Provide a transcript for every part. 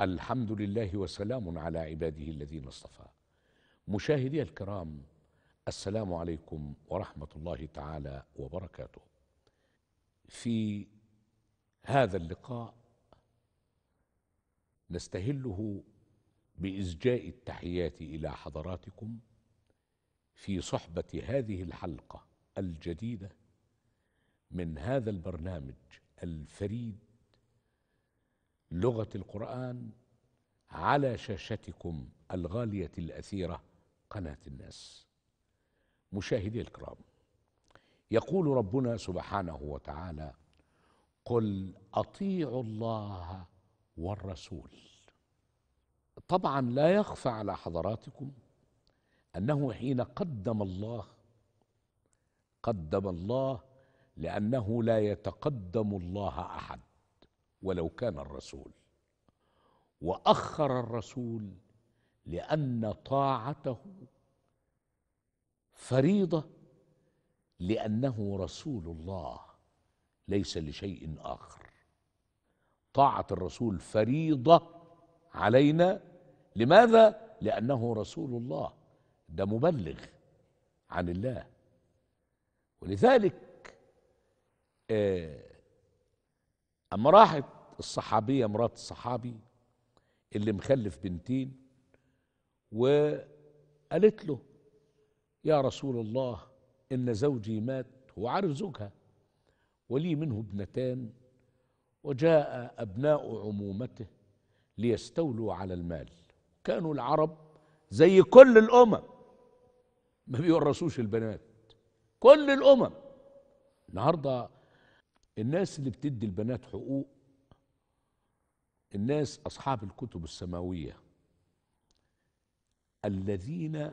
الحمد لله وسلام على عباده الذين اصطفى مشاهدي الكرام السلام عليكم ورحمه الله تعالى وبركاته في هذا اللقاء نستهله بإزجاء التحيات الى حضراتكم في صحبه هذه الحلقه الجديده من هذا البرنامج الفريد لغة القرآن على شاشتكم الغالية الأثيرة قناة الناس مشاهدي الكرام يقول ربنا سبحانه وتعالى قل أطيعوا الله والرسول طبعا لا يخفى على حضراتكم أنه حين قدم الله قدم الله لأنه لا يتقدم الله أحد ولو كان الرسول واخر الرسول لان طاعته فريضه لانه رسول الله ليس لشيء اخر طاعه الرسول فريضه علينا لماذا لانه رسول الله ده مبلغ عن الله ولذلك آه اما راحت الصحابيه مرات الصحابي اللي مخلف بنتين وقالت له يا رسول الله ان زوجي مات هو عارف زوجها ولي منه ابنتان وجاء ابناء عمومته ليستولوا على المال كانوا العرب زي كل الامم ما بيورثوش البنات كل الامم النهارده الناس اللي بتدي البنات حقوق الناس اصحاب الكتب السماويه الذين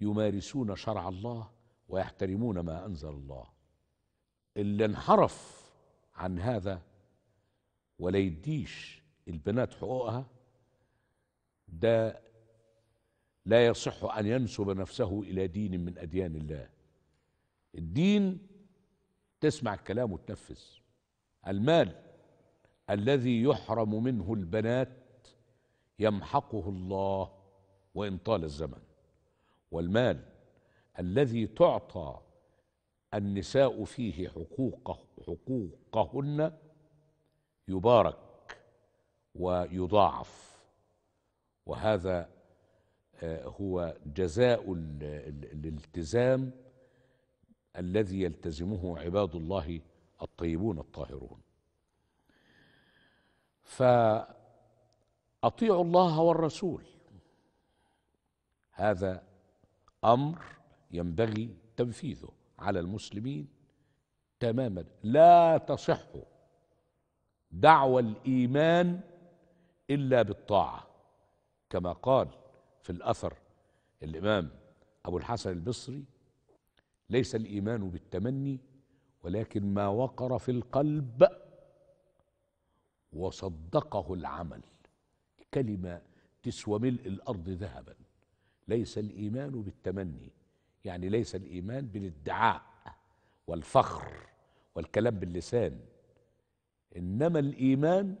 يمارسون شرع الله ويحترمون ما انزل الله اللي انحرف عن هذا ولا يديش البنات حقوقها ده لا يصح ان ينسب نفسه الى دين من اديان الله الدين تسمع الكلام وتنفذ المال الذي يحرم منه البنات يمحقه الله وان طال الزمن والمال الذي تعطى النساء فيه حقوقه حقوقهن يبارك ويضاعف وهذا آه، هو جزاء الالتزام الذي يلتزمه عباد الله الطيبون الطاهرون فاطيعوا الله والرسول هذا امر ينبغي تنفيذه على المسلمين تماما لا تصح دعوى الايمان الا بالطاعه كما قال في الاثر الامام ابو الحسن البصري ليس الايمان بالتمني ولكن ما وقر في القلب وصدقه العمل كلمه تسوى ملء الارض ذهبا ليس الايمان بالتمني يعني ليس الايمان بالادعاء والفخر والكلام باللسان انما الايمان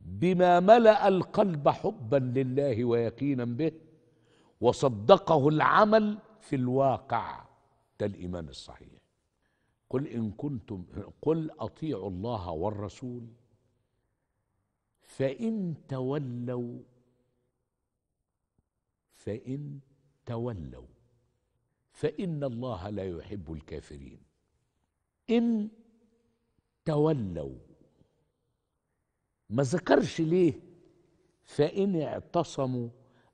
بما ملا القلب حبا لله ويقينا به وصدقه العمل في الواقع ده الإيمان الصحيح قل إن كنتم قل أطيعوا الله والرسول فإن تولوا فإن تولوا فإن الله لا يحب الكافرين إن تولوا ما ذكرش ليه فإن اعتصموا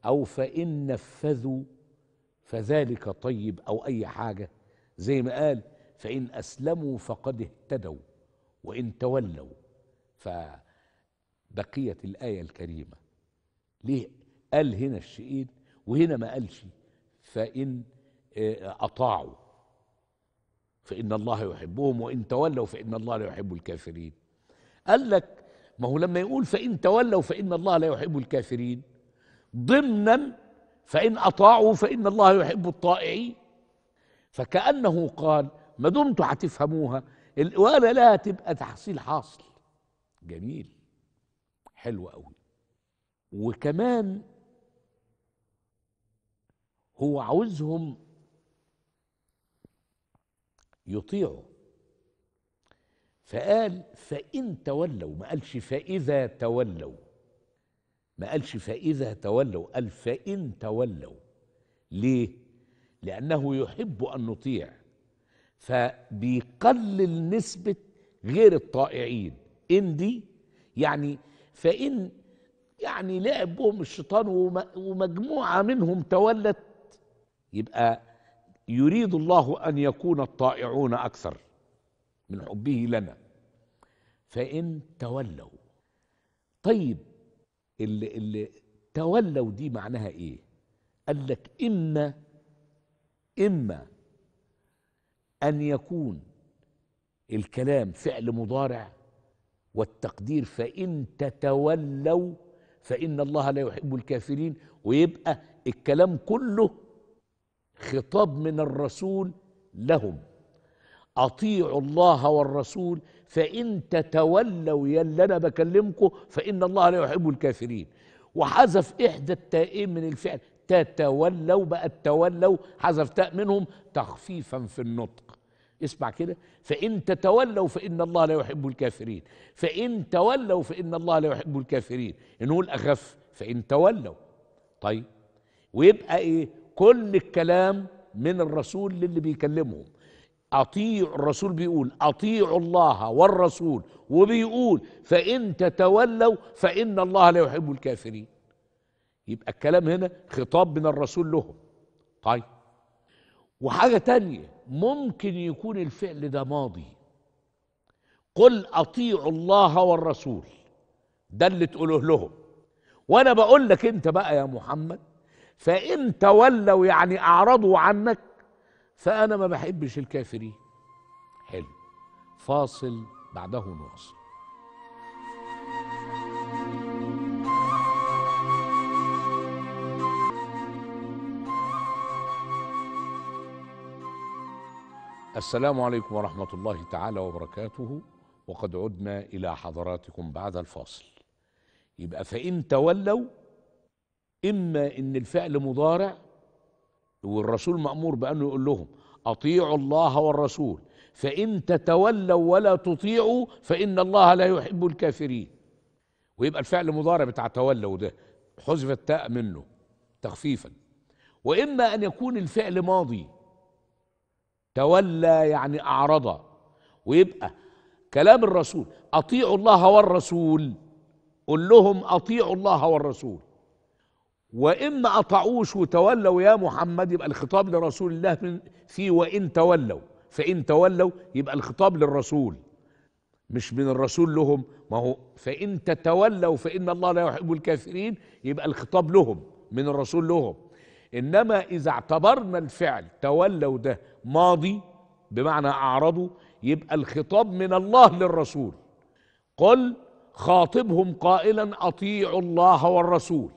أو فإن نفذوا فذلك طيب أو أي حاجة زي ما قال فإن أسلموا فقد اهتدوا وإن تولوا فبقيت الآية الكريمة ليه قال هنا الشيئين وهنا ما قالش فإن آه، أطاعوا فإن الله يحبهم وإن تولوا فإن الله لا يحب الكافرين قال لك ما هو لما يقول فإن تولوا فإن الله لا يحب الكافرين ضمنا فإن أطاعوا فإن الله يحب الطائعين فكأنه قال ما دمتوا هتفهموها الإوالة لها تبقى تحصيل حاصل جميل حلو قوي وكمان هو عاوزهم يطيعوا فقال فإن تولوا ما قالش فإذا تولوا ما قالش فإذا تولوا قال فإن تولوا ليه؟ لأنه يحب أن نطيع فبيقلل نسبة غير الطائعين إن دي يعني فإن يعني لعب بهم الشيطان ومجموعة منهم تولت يبقى يريد الله أن يكون الطائعون أكثر من حبه لنا فإن تولوا طيب اللي, اللي تولوا دي معناها ايه قال لك إن إما أن يكون الكلام فعل مضارع والتقدير فإن تتولوا فإن الله لا يحب الكافرين ويبقى الكلام كله خطاب من الرسول لهم اطيعوا الله والرسول فان تتولوا اللي انا بكلمكم فان الله لا يحب الكافرين وحذف احدى التائين من الفعل تتولوا بقى تولوا حذف تاء منهم تخفيفا في النطق اسمع كده فإن تتولوا فإن الله لا يحب الكافرين فإن تولوا فإن الله لا يحب الكافرين نقول أخف فإن تولوا طيب ويبقى إيه كل الكلام من الرسول للي بيكلمهم اطيع الرسول بيقول اطيعوا الله والرسول وبيقول فان تتولوا فان الله لا يحب الكافرين يبقى الكلام هنا خطاب من الرسول لهم طيب وحاجه تانية ممكن يكون الفعل ده ماضي قل اطيعوا الله والرسول ده اللي تقوله لهم وانا بقول لك انت بقى يا محمد فان تولوا يعني اعرضوا عنك فأنا ما بحبش الكافرين حلو فاصل بعده نواصل السلام عليكم ورحمة الله تعالى وبركاته وقد عدنا إلى حضراتكم بعد الفاصل يبقى فإن تولوا إما إن الفعل مضارع والرسول مأمور بأنه يقول لهم أطيعوا الله والرسول فإن تتولوا ولا تطيعوا فإن الله لا يحب الكافرين ويبقى الفعل المضارع بتاع تولوا ده حذف التاء منه تخفيفا وإما أن يكون الفعل ماضي تولى يعني أعرض ويبقى كلام الرسول أطيعوا الله والرسول قل لهم أطيعوا الله والرسول ما أطاعوش وتولوا يا محمد يبقى الخطاب لرسول الله من في وإن تولوا فإن تولوا يبقى الخطاب للرسول مش من الرسول لهم ما هو فإن تتولوا فإن الله لا يحب الكافرين يبقى الخطاب لهم من الرسول لهم إنما إذا اعتبرنا الفعل تولوا ده ماضي بمعنى أعرضوا يبقى الخطاب من الله للرسول قل خاطبهم قائلا أطيعوا الله والرسول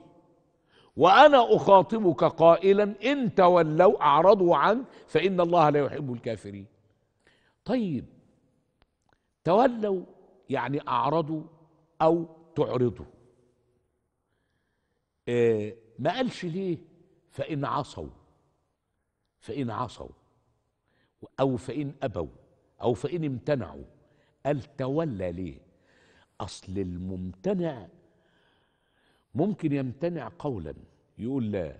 وأنا أخاطبك قائلا إن تولوا أعرضوا عنك فإن الله لا يحب الكافرين طيب تولوا يعني أعرضوا أو تعرضوا إيه ما قالش ليه فإن عصوا فإن عصوا أو فإن أبوا أو فإن امتنعوا قال تولى ليه أصل الممتنع ممكن يمتنع قولا يقول لا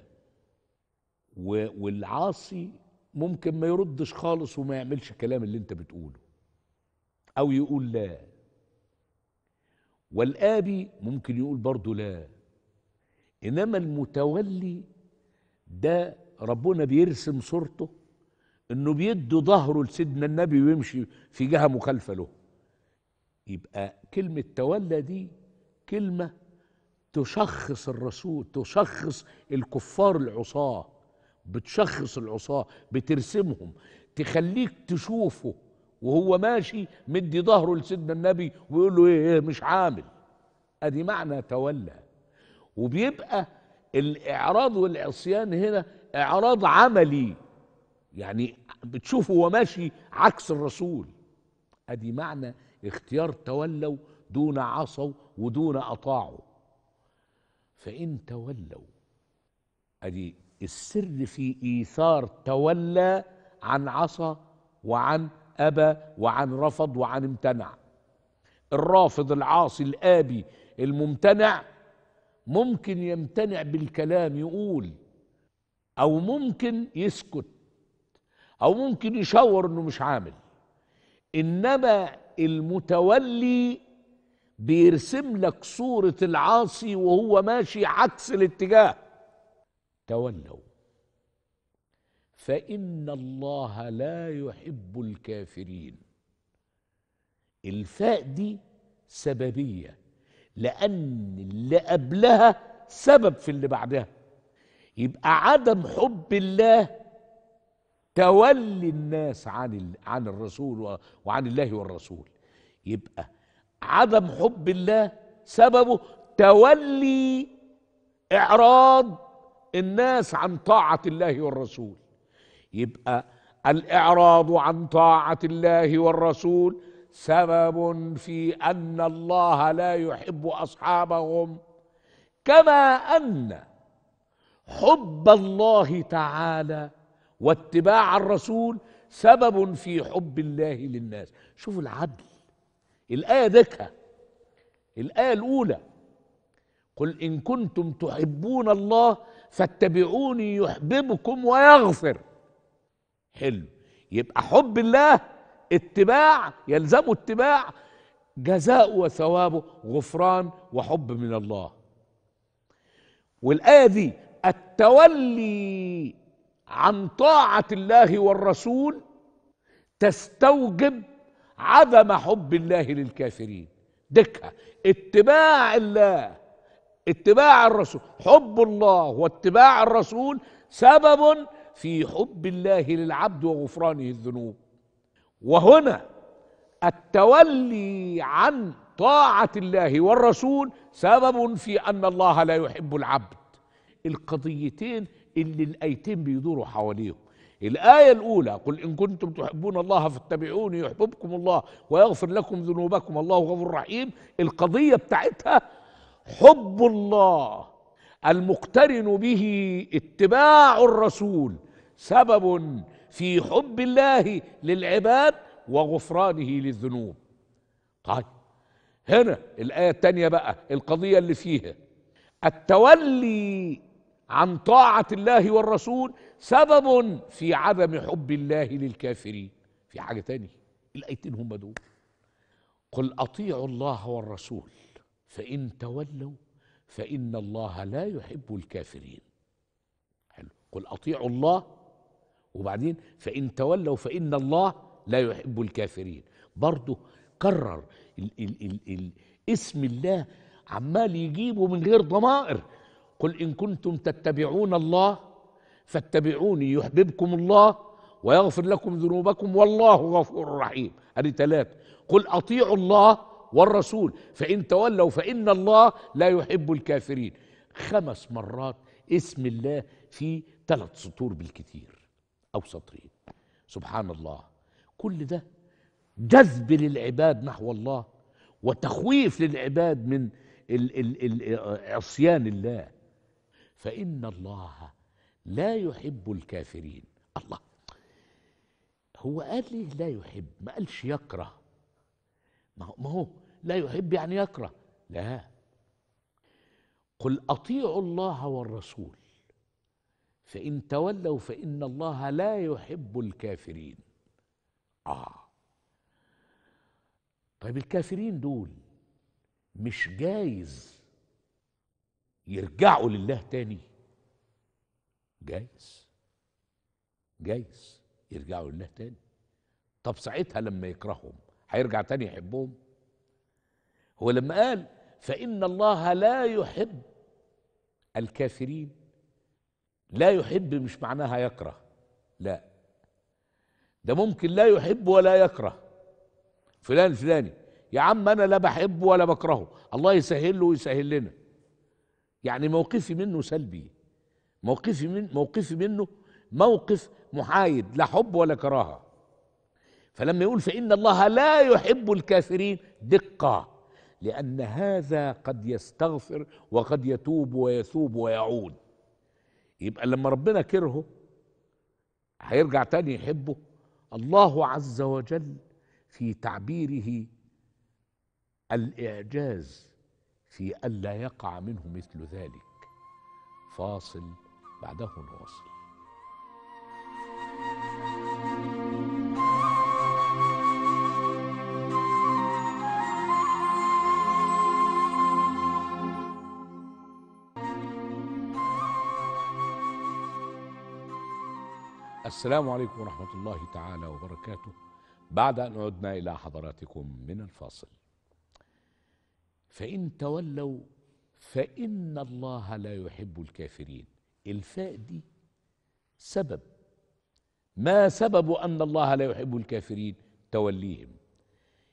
والعاصي ممكن ما يردش خالص وما يعملش كلام اللي انت بتقوله او يقول لا والآبي ممكن يقول برضه لا إنما المتولي ده ربنا بيرسم صورته إنه بيدي ظهره لسيدنا النبي ويمشي في جهة مخالفة له يبقى كلمة تولى دي كلمة تشخص الرسول تشخص الكفار العصاه بتشخص العصاه بترسمهم تخليك تشوفه وهو ماشي مدي ظهره لسيدنا النبي ويقول له ايه ايه مش عامل ادي معنى تولى وبيبقى الاعراض والعصيان هنا اعراض عملي يعني بتشوفه هو ماشي عكس الرسول ادي معنى اختيار تولوا دون عصوا ودون اطاعوا فإن تولوا أدي السر في إيثار تولى عن عصى وعن أبى وعن رفض وعن امتنع الرافض العاصي الآبي الممتنع ممكن يمتنع بالكلام يقول أو ممكن يسكت أو ممكن يشاور إنه مش عامل إنما المتولي بيرسم لك صورة العاصي وهو ماشي عكس الاتجاه تولوا فإن الله لا يحب الكافرين الفاء دي سببية لأن اللي قبلها سبب في اللي بعدها يبقى عدم حب الله تولي الناس عن عن الرسول وعن الله والرسول يبقى عدم حب الله سببه تولي إعراض الناس عن طاعة الله والرسول يبقى الإعراض عن طاعة الله والرسول سبب في أن الله لا يحب أصحابهم كما أن حب الله تعالى واتباع الرسول سبب في حب الله للناس شوفوا العدل الآية ديكها الآية الأولى قل إن كنتم تحبون الله فاتبعوني يحببكم ويغفر حلو يبقى حب الله اتباع يلزمه اتباع جزاء وثوابه غفران وحب من الله والآية دي التولي عن طاعة الله والرسول تستوجب عدم حب الله للكافرين دكة اتباع الله اتباع الرسول حب الله واتباع الرسول سبب في حب الله للعبد وغفرانه الذنوب وهنا التولي عن طاعة الله والرسول سبب في أن الله لا يحب العبد القضيتين اللي الآيتين بيدوروا حواليهم الآية الأولى قل إن كنتم تحبون الله فاتبعوني يحببكم الله ويغفر لكم ذنوبكم الله غفور رحيم القضية بتاعتها حب الله المقترن به اتباع الرسول سبب في حب الله للعباد وغفرانه للذنوب طيب هنا الآية الثانية بقى القضية اللي فيها التولي عن طاعة الله والرسول سبب في عدم حب الله للكافرين في حاجة تاني الآيتين هم دول قل أطيعوا الله والرسول فإن تولوا فإن الله لا يحب الكافرين حلو قل أطيعوا الله وبعدين فإن تولوا فإن الله لا يحب الكافرين برضه كرر الـ الـ الـ الـ اسم الله عمال يجيبه من غير ضمائر قل إن كنتم تتبعون الله فاتبعوني يحببكم الله ويغفر لكم ذنوبكم والله غفور رحيم هذه ثلاثة قل أطيعوا الله والرسول فإن تولوا فإن الله لا يحب الكافرين خمس مرات اسم الله في ثلاث سطور بالكثير أو سطرين سبحان الله كل ده جذب للعباد نحو الله وتخويف للعباد من آه، عصيان الله فإن الله لا يحب الكافرين الله هو قال ليه لا يحب ما قالش يكره ما هو لا يحب يعني يكره لا قل أطيعوا الله والرسول فإن تولوا فإن الله لا يحب الكافرين آه طيب الكافرين دول مش جايز يرجعوا لله تاني جايز جايز يرجعوا لله تاني طب ساعتها لما يكرههم هيرجع تاني يحبهم هو لما قال فإن الله لا يحب الكافرين لا يحب مش معناها يكره لا ده ممكن لا يحب ولا يكره فلان الفلاني يا عم انا لا بحبه ولا بكرهه الله يسهل له ويسهل لنا يعني موقفي منه سلبي موقفي من موقفي منه موقف محايد لا حب ولا كراهه فلما يقول فإن الله لا يحب الكافرين دقة لأن هذا قد يستغفر وقد يتوب ويثوب ويعود يبقى لما ربنا كرهه هيرجع تاني يحبه الله عز وجل في تعبيره الإعجاز في ألا يقع منه مثل ذلك فاصل بعده نواصل السلام عليكم ورحمة الله تعالى وبركاته بعد أن عدنا إلى حضراتكم من الفاصل فإن تولوا فإن الله لا يحب الكافرين الفاء دي سبب ما سبب أن الله لا يحب الكافرين توليهم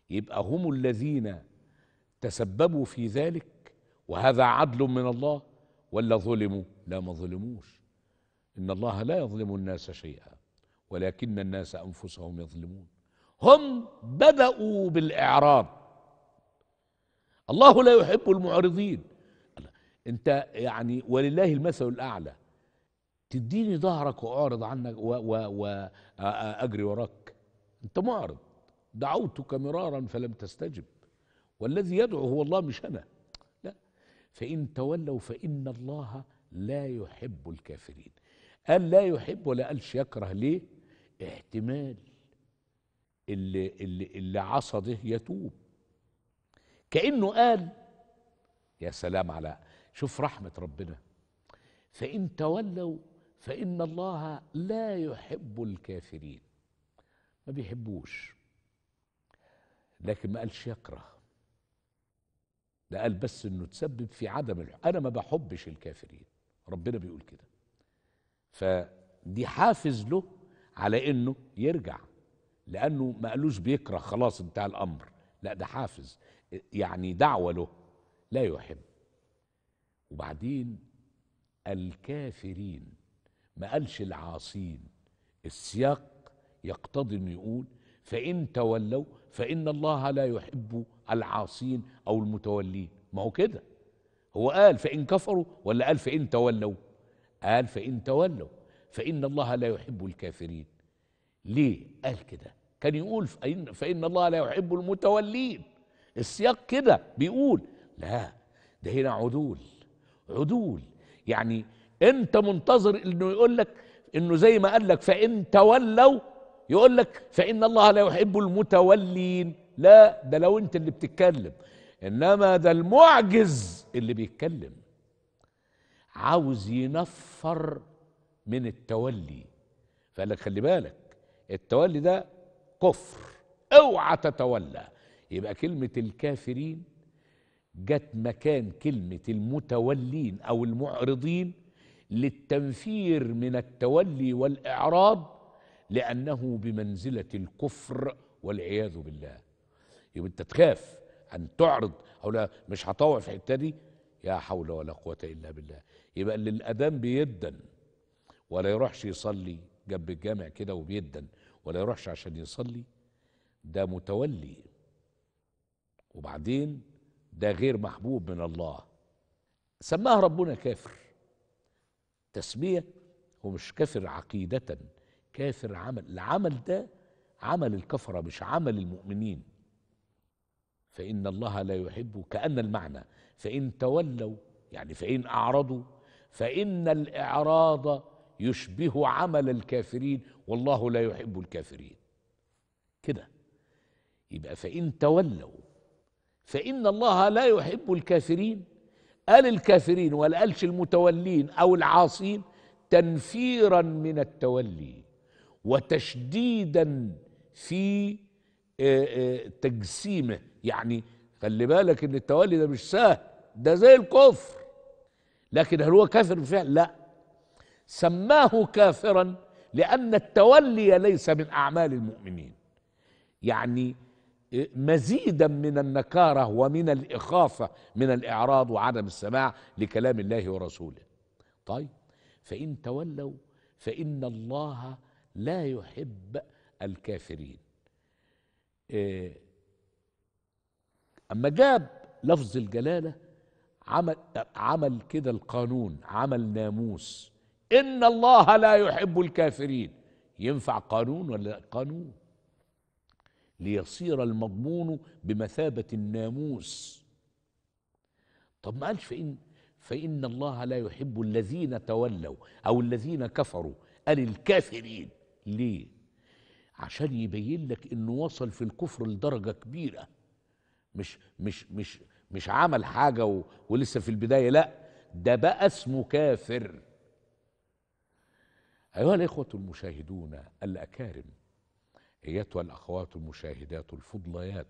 يبقى هم الذين تسببوا في ذلك وهذا عدل من الله ولا ظلموا لا ما ظلموش إن الله لا يظلم الناس شيئا ولكن الناس أنفسهم يظلمون هم بدأوا بالإعراض الله لا يحب المعرضين انت يعني ولله المثل الاعلى تديني ظهرك واعرض عنك واجري وراك انت معرض دعوتك مرارا فلم تستجب والذي يدعو هو الله مش انا لا فان تولوا فان الله لا يحب الكافرين قال لا يحب ولا قالش يكره ليه احتمال اللي اللي اللي عصى ده يتوب كأنه قال يا سلام على شوف رحمة ربنا فإن تولوا فإن الله لا يحب الكافرين ما بيحبوش لكن ما قالش يكره ده قال بس انه تسبب في عدم الحب انا ما بحبش الكافرين ربنا بيقول كده فدي حافز له على انه يرجع لانه ما قالوش بيكره خلاص انتهى الامر لا ده حافز يعني دعوة له لا يحب وبعدين الكافرين ما قالش العاصين السياق يقتضي انه يقول فان تولوا فان الله لا يحب العاصين او المتولين ما هو كده هو قال فان كفروا ولا قال فان تولوا قال فان تولوا فان الله لا يحب الكافرين ليه قال كده كان يقول فإن, فإن الله لا يحب المتولين السياق كده بيقول لا ده هنا عدول عدول يعني انت منتظر انه يقول لك انه زي ما قال لك فان تولوا يقول لك فان الله لا يحب المتولين لا ده لو انت اللي بتتكلم انما ده المعجز اللي بيتكلم عاوز ينفر من التولي فقال لك خلي بالك التولي ده كفر اوعى تتولى يبقى كلمة الكافرين جت مكان كلمة المتولين أو المعرضين للتنفير من التولي والإعراض لأنه بمنزلة الكفر والعياذ بالله يبقى أنت تخاف أن تعرض أو لا مش هطوع في الحتة دي يا حول ولا قوة إلا بالله يبقى اللي الأذان بيدن ولا يروحش يصلي جنب الجامع كده وبيدن ولا يروحش عشان يصلي ده متولي وبعدين ده غير محبوب من الله سماها ربنا كافر تسمية هو مش كافر عقيدة كافر عمل العمل ده عمل الكفرة مش عمل المؤمنين فإن الله لا يحب كأن المعنى فإن تولوا يعني فإن أعرضوا فإن الإعراض يشبه عمل الكافرين والله لا يحب الكافرين كده يبقى فإن تولوا فإن الله لا يحب الكافرين قال الكافرين ولا قالش المتولين أو العاصين تنفيرا من التولي وتشديدا في آه، آه، تجسيمه يعني خلي بالك ان التولي ده مش سهل ده زي الكفر لكن هل هو كافر بالفعل لا سماه كافرا لان التولي ليس من اعمال المؤمنين يعني مزيدا من النكاره ومن الاخافه من الاعراض وعدم السماع لكلام الله ورسوله. طيب فان تولوا فان الله لا يحب الكافرين. آه، اما جاب لفظ الجلاله عمل عمل كده القانون عمل ناموس ان الله لا يحب الكافرين ينفع قانون ولا قانون ليصير المضمون بمثابة الناموس طب ما قالش فإن فإن الله لا يحب الذين تولوا أو الذين كفروا قال الكافرين ليه؟ عشان يبين لك إنه وصل في الكفر لدرجة كبيرة مش مش مش مش عمل حاجة و ولسه في البداية لأ ده بقى اسمه كافر أيها الإخوة المشاهدون الأكارم ايتها الاخوات المشاهدات الفضليات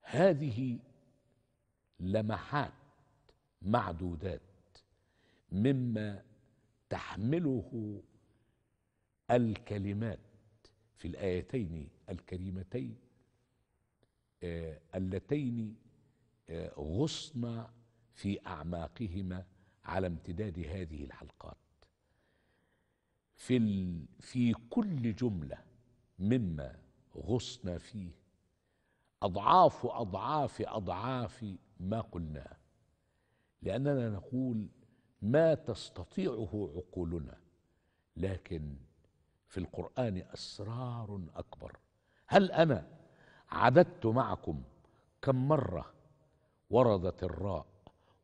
هذه لمحات معدودات مما تحمله الكلمات في الايتين الكريمتين آه، اللتين آه، غصن في اعماقهما على امتداد هذه الحلقات في في كل جمله مما غصنا فيه أضعاف أضعاف أضعاف ما قلناه لأننا نقول ما تستطيعه عقولنا لكن في القرآن أسرار أكبر هل أنا عددت معكم كم مرة وردت الراء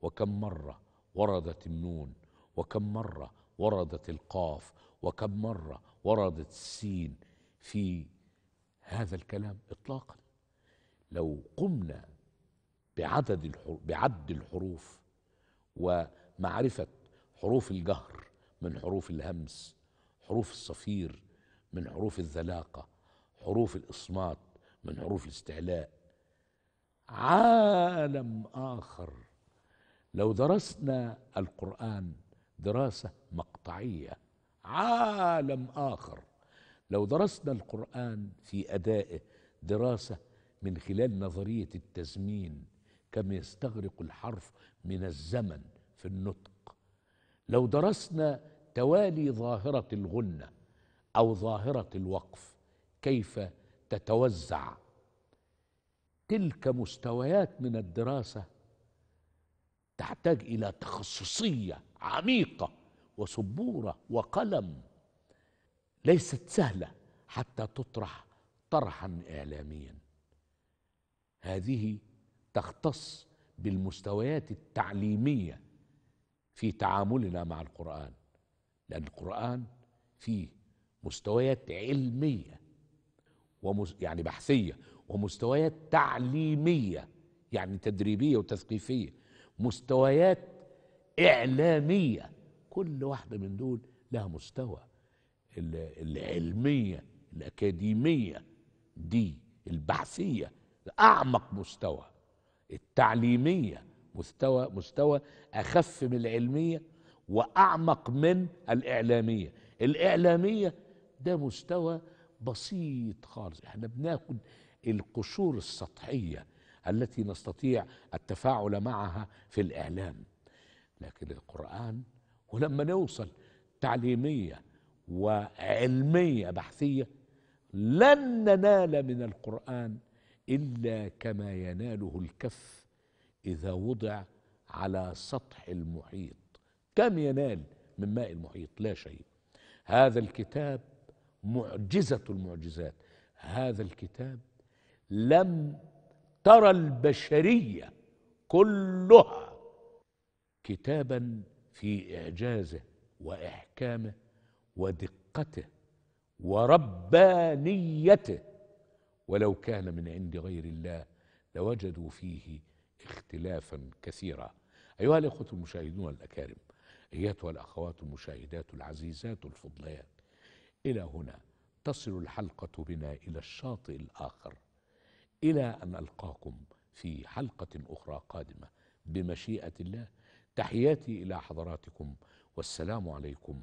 وكم مرة وردت النون وكم مرة وردت القاف وكم مرة وردت السين في هذا الكلام اطلاقا لو قمنا بعدد بعد الحروف ومعرفه حروف الجهر من حروف الهمس حروف الصفير من حروف الذلاقه حروف الاصمات من حروف الاستعلاء عالم اخر لو درسنا القران دراسه مقطعيه عالم اخر لو درسنا القرآن في أدائه دراسة من خلال نظرية التزمين كم يستغرق الحرف من الزمن في النطق لو درسنا توالي ظاهرة الغنة أو ظاهرة الوقف كيف تتوزع تلك مستويات من الدراسة تحتاج إلى تخصصية عميقة وسبورة وقلم ليست سهله حتى تطرح طرحا اعلاميا هذه تختص بالمستويات التعليميه في تعاملنا مع القران لان القران فيه مستويات علميه ومس يعني بحثيه ومستويات تعليميه يعني تدريبيه وتثقيفيه مستويات اعلاميه كل واحده من دول لها مستوى العلميه الاكاديميه دي البحثيه لاعمق مستوى التعليميه مستوى مستوى اخف من العلميه واعمق من الاعلاميه الاعلاميه ده مستوى بسيط خالص احنا بناخد القشور السطحيه التي نستطيع التفاعل معها في الاعلام لكن القران ولما نوصل تعليميه وعلمية بحثية لن ننال من القرآن إلا كما يناله الكف إذا وضع على سطح المحيط كم ينال من ماء المحيط لا شيء هذا الكتاب معجزة المعجزات هذا الكتاب لم ترى البشرية كلها كتابا في إعجازه وإحكامه ودقته وربانيته ولو كان من عند غير الله لوجدوا فيه اختلافا كثيرا أيها الإخوة المشاهدون الأكارم أيتها الأخوات المشاهدات العزيزات الفضليات إلى هنا تصل الحلقة بنا إلى الشاطئ الآخر إلى أن ألقاكم في حلقة أخرى قادمة بمشيئة الله تحياتي إلى حضراتكم والسلام عليكم